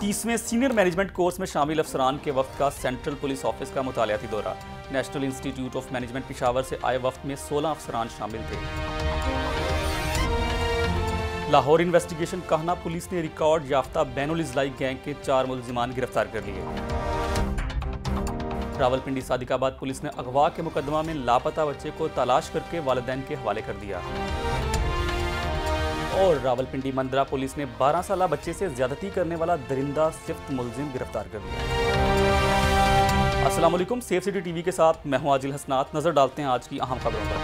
तीसवें senior management course में शामिल अफसरान के वक्त का सेंट्रल पुलिस ऑफिस का मुतालियाती दौरा national institute of management Peshawar से आए वक्त में 16 अफसरान शामिल थे लाहौर इन्वेस्टिगेशन कहना पुलिस ने रिकॉर्ड याफ्ता बैनुल इजलाई गैंग के चार मुलजिमान गिरफ्तार कर लिए रावलपिंडी सादिकाबाद पुलिस ने अगवा के मुकदमा में लापता बच्चे को तलाश करके वालदेन के हवाले कर दिया और रावलपिंडी मंदरा पुलिस ने 12 साल बच्चे से ज्यादती करने वाला दरिंदा सिफ्त मुलजिम गिरफ्तार कर लिया असलम सेफ सिटी टीवी के साथ मैं हूं आजिल हसनात नजर डालते हैं आज की अहम खबरों पर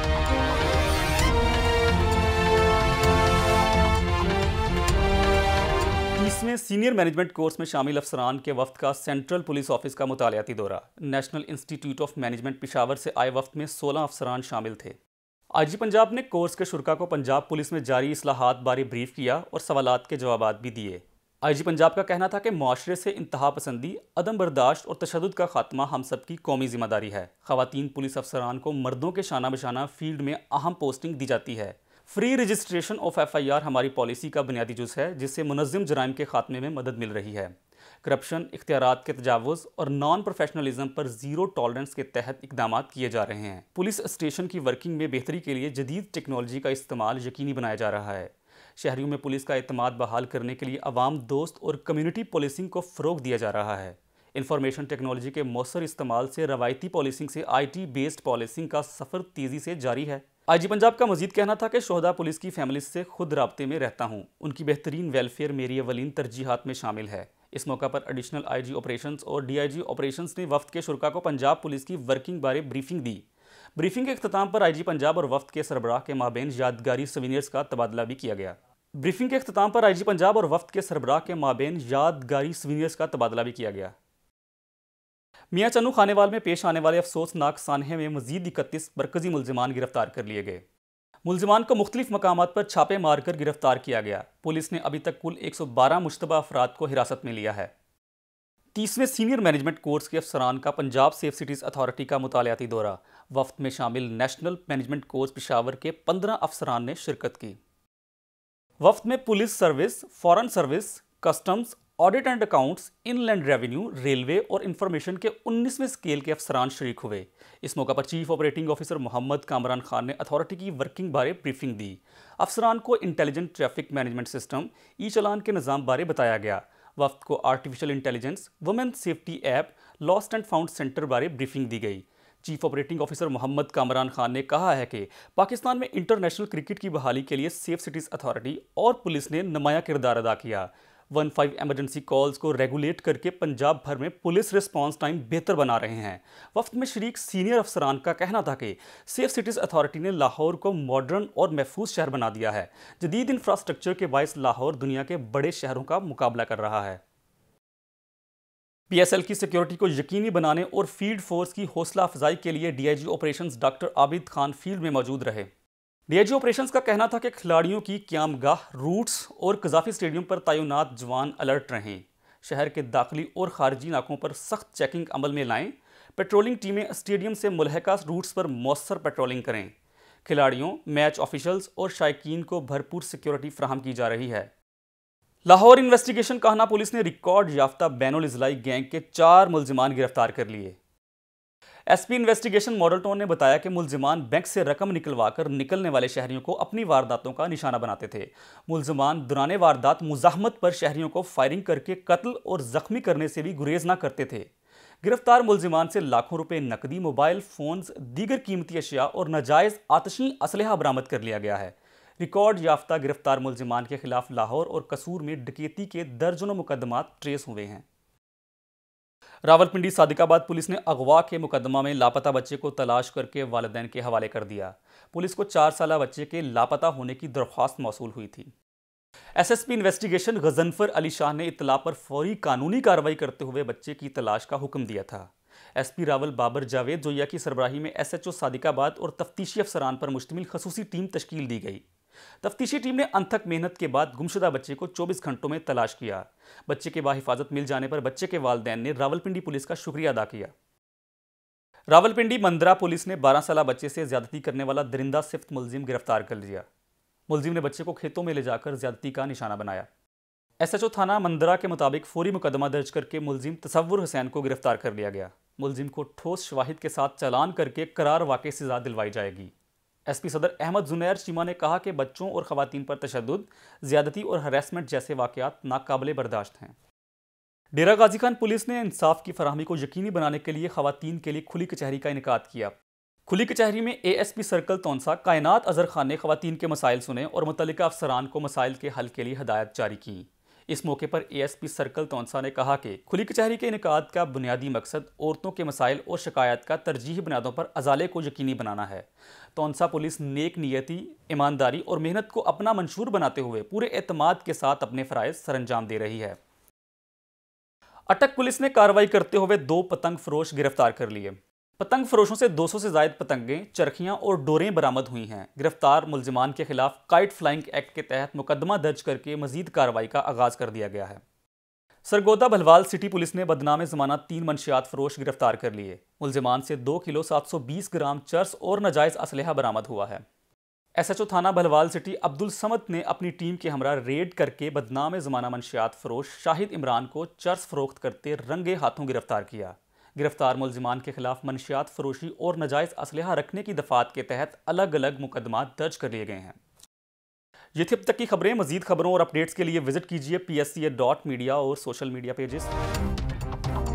इसमें सीनियर मैनेजमेंट कोर्स में शामिल अफसरान के वफ्त का सेंट्रल पुलिस ऑफिस का मुतालियाती दौरा national institute of management Peshawar से आए वफ्त में सोलह अफसरान शामिल थे जी पंजाब ने कोर्स के शुरा को पंजाब पुलिस में जारी असलाहत बारे ब्रीफ किया और सवाल के जवाब भी दिए आईजी पंजाब का कहना था कि माशरे से इंतहा पसंदी अदम बर्दाश्त और तशद का खात्मा हम सब की कौमी जिम्मेदारी है खातन पुलिस अफसरान को मर्दों के शाना बशाना फील्ड में अहम पोस्टिंग दी जाती है free registration of F I R हमारी पॉलिसी का बुनियादी जुज है जिससे मुनजम जराइम के खात्मे में मदद मिल रही है करप्शन इख्तियार के तजावज़ और नॉन प्रोफेशनलिज्म पर जीरो टॉलरेंस के तहत इकदाम किए जा रहे हैं पुलिस स्टेशन की वर्किंग में बेहतरी के लिए जदीद टेक्नोलॉजी का इस्तेमाल यकीनी बनाया जा रहा है शहरीों में पुलिस का अतमाद बहाल करने के लिए आवाम दोस्त और कम्युनिटी पुलिसिंग को फ़रोग दिया जा रहा है इंफॉर्मेशन टेक्नोलॉजी के मौसर इस्तेमाल से रवायती पॉलिसिंग से आईटी बेस्ड पॉलिसिंग का सफ़र तेज़ी से जारी है आईजी पंजाब का मजीद कहना था कि शहदा पुलिस की फैमिली से खुद रबते में रहता हूँ उनकी बेहतरीन वेलफेयर मेरी अवलिन तरजीहत में शामिल है इस मौका पर एडिशनल आईजी ऑपरेशंस और डीआईजी ऑपरेशंस ने वफ्त के शुरा को पंजाब पुलिस की वर्किंग बारे ब्रीफिंग दी ब्रीफिंग के अख्ताम पर आईजी पंजाब और वफ्त के सरबराह के माबेन यादगारी सवीनियर्स का तबादला भी किया गया ब्रीफिंग के अख्ताम पर आईजी पंजाब और वफ्त के सरबराह के माबेन यादगारी सवीनियर्स का तबादला भी किया गया मियाँ चनू खानेवाल में पेश आने वाले अफसोसनाक सानहे में मजीद इकतीस मरकजी मुलजमान गिरफ्तार कर लिए गए मुलजमान को मुख्तलिफ मकाम पर छापे मारकर गिरफ्तार किया गया पुलिस ने अभी तक कुल 112 मुशतबा अफराद को हिरासत में लिया है तीसवें सीनियर मैनेजमेंट कोर्स के अफसरान का पंजाब सेफ सिटीज़ अथॉरिटी का मुतालियाती दौरा वफ्त में शामिल नेशनल मैनेजमेंट कोर्स पिशावर के पंद्रह अफसरान ने शिरकत की वफ्त में police service foreign service customs audit and accounts inland revenue railway और इन्फॉर्मेशन के 19वें स्केल के अफसरान शरीक हुए इस मौका पर chief operating officer Mohammad Kamran Khan ने अथॉरिटी की वर्किंग बारे ब्रीफिंग दी अफसरान को intelligent traffic management system E challan के निज़ाम बारे बताया गया वफ्त को artificial intelligence women safety app lost and found centre बारे ब्रीफिंग दी गई chief operating officer Mohammad Kamran Khan ने कहा है कि पाकिस्तान में इंटरनेशनल क्रिकेट की बहाली के लिए सेफ सिटीज़ अथॉरिटी और पुलिस ने नमाया किरदार अदा किया 15 इमरजेंसी कॉल्स को रेगुलेट करके पंजाब भर में पुलिस रिस्पांस टाइम बेहतर बना रहे हैं वफ्त में शरीक सीनियर अफसरान का कहना था कि सेफ सिटीज़ अथॉरिटी ने लाहौर को मॉडर्न और महफूज शहर बना दिया है जदीद इंफ्रास्ट्रक्चर के बायस लाहौर दुनिया के बड़े शहरों का मुकाबला कर रहा है पीएसएल की सिक्योरिटी को यकीनी बनाने और फील्ड फोर्स की हौसला अफजाई के लिए DIG operations doctor Abid Khan field में मौजूद रहे डीआईजी ऑपरेशंस का कहना था कि खिलाड़ियों की क्यामगाह रूट्स और कजाफी स्टेडियम पर तैनात जवान अलर्ट रहें शहर के दाखिली और खारजी नाकों पर सख्त चेकिंग अमल में लाएं पेट्रोलिंग टीमें स्टेडियम से मुलहका रूट्स पर मौसर पेट्रोलिंग करें खिलाड़ियों मैच ऑफिशल्स और शायकीन को भरपूर सिक्योरिटी फ्राहम की जा रही है लाहौर इन्वेस्टिगेशन कहना पुलिस ने रिकॉर्ड याफ्ता बैनुल गैंग के चार मुलजमान गिरफ्तार कर लिए एसपी इन्वेस्टिगेशन मॉडल टोन ने बताया कि मुलजमान बैंक से रकम निकलवाकर निकलने वाले शहरियों को अपनी वारदातों का निशाना बनाते थे मुलजमान दुराने वारदात मुजाहमत पर शहरियों को फायरिंग करके कत्ल और जख्मी करने से भी गुरेज ना करते थे गिरफ्तार मुलजमान से लाखों रुपए नकदी मोबाइल फोन्स दीगर कीमती अशिया और नाजायज आतशी असलहा बरामद कर लिया गया है रिकॉर्ड याफ्ता गिरफ्तार मुलजमान के खिलाफ लाहौर और कसूर में डकेती के दर्जनों मुकदमा ट्रेस हुए हैं रावलपिंडी सादिकाबाद पुलिस ने अगवा के मुकदमा में लापता बच्चे को तलाश करके वालदेन के हवाले कर दिया पुलिस को चार साल बच्चे के लापता होने की दरख्वास्त मौसू हुई थी एसएसपी इन्वेस्टिगेशन गजनफर अली शाह ने इतला पर फौरी कानूनी कार्रवाई करते हुए बच्चे की तलाश का हुक्म दिया था एसपी रावल बाबर जावेद जोया की सरबराही में एसएचओ सादिकाबाद और तफ्तीशी अफसरान पर मुश्तमिल खसूसी टीम तश्कील दी गई तफ्तीशी टीम ने अंथक मेहनत के बाद गुमशुदा बच्चे को 24 घंटों में तलाश किया बच्चे के बाहिफाजत मिल जाने पर बच्चे के वालदेन ने रावलपिंडी पुलिस का शुक्रिया अदा किया रावलपिंडी मंदरा पुलिस ने बारह साल बच्चे से ज्यादती करने वाला दरिंदा सिफ्त मुलजिम गिरफ्तार कर लिया मुलजिम ने बच्चे को खेतों में ले जाकर ज्यादती का निशाना बनाया एसएचओ थाना मंदरा के मुताबिक फौरी मुकदमा दर्ज करके मुलजिम तसवुर हुसैन को गिरफ्तार कर लिया गया मुलजिम को ठोस शवाहिद के साथ चलान करके करार वाक़ सजा दिलवाई जाएगी एसपी सदर अहमद जुनैर चीमा ने कहा कि बच्चों और ख़वातीन पर तशद ज़्यादती और हरेसमेंट जैसे वाक़ात नाकबले बर्दाश्त हैं डेरा गाजी खान पुलिस ने इंसाफ की फरहमी को यकीनी बनाने के लिए खवतान के लिए खुली कचहरी का इनका किया खुली कचहरी में A S P circle Taunsa Kainat Azhar Khan ने खवतान के मसाइल सुने और मुतलका अफसरान को मसाइल के हल के लिए हदायत जारी की इस मौके पर एएसपी सर्कल तोंसा ने कहा कि खुली कचहरी के इनकाद का बुनियादी मकसद औरतों के मसाइल और शिकायत का तरजीह बुनियादों पर अजाले को यकीनी बनाना है तोंसा पुलिस नेक नीयति ईमानदारी और मेहनत को अपना मंशूर बनाते हुए पूरे अतमाद के साथ अपने फ़रज़ सरंजाम दे रही है अटक पुलिस ने कार्रवाई करते हुए दो पतंग फरोश गिरफ्तार कर लिए पतंग फरोशों से 200 से ज्यादा पतंगें चरखियां और डोरें बरामद हुई हैं गिरफ्तार मुलजमान के खिलाफ काइट फ्लाइंग एक्ट के तहत मुकदमा दर्ज करके मजीद कार्रवाई का आगाज कर दिया गया है सरगोदा भलवाल सिटी पुलिस ने बदनाम ज़माना तीन मंशियात फरोश गिरफ्तार कर लिए मुलजमान से दो किलो 720 ग्राम चर्स और नजायज़ इसलह बरामद हुआ है एसएचओ थाना भलवाल सिटी अब्दुल समद ने अपनी टीम के हमरा रेड करके बदनाम जमाना मंशियात फरोश शाहिद इमरान को चर्स फरोख्त करते रंगे हाथों गिरफ्तार किया गिरफ्तार मुलजमान के खिलाफ मनशियात फरोशी और नजायज़ इसलह रखने की दफात के तहत अलग अलग मुकदमा दर्ज कर लिए गए हैं ये थी अब तक की खबरें मजीद खबरों और अपडेट्स के लिए विजिट कीजिए P S C dot media और सोशल मीडिया पेजेस